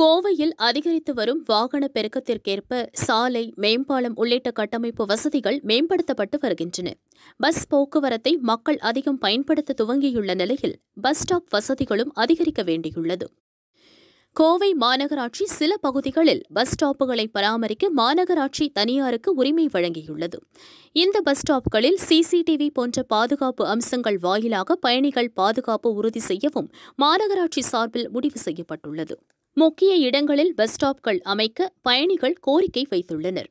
கோவையில் அதிகரித்து வரும் வாகன பெருக்கத்திற்கேற்ப சாலை மேம்பாலம் உள்ளிட்ட கட்டமைப்பு வசதிகள் மேம்படுத்தப்பட்டு வருகின்றன பஸ் போக்குவரத்தை மக்கள் அதிகம் பயன்படுத்த துவங்கியுள்ள நிலையில் பஸ் ஸ்டாப் வசதிகளும் அதிகரிக்க வேண்டியுள்ளது கோவை மாநகராட்சி சில பகுதிகளில் பஸ் ஸ்டாப்புகளை பராமரிக்க மாநகராட்சி தனியாருக்கு உரிமை வழங்கியுள்ளது இந்த பஸ் ஸ்டாப்களில் சிசிடிவி போன்ற பாதுகாப்பு அம்சங்கள் வாயிலாக பயணிகள் பாதுகாப்பு உறுதி செய்யவும் மாநகராட்சி சார்பில் முடிவு செய்யப்பட்டுள்ளது முக்கிய இடங்களில் பஸ் ஸ்டாப்கள் அமைக்க பயணிகள் கோரிக்கை வைத்துள்ளனர்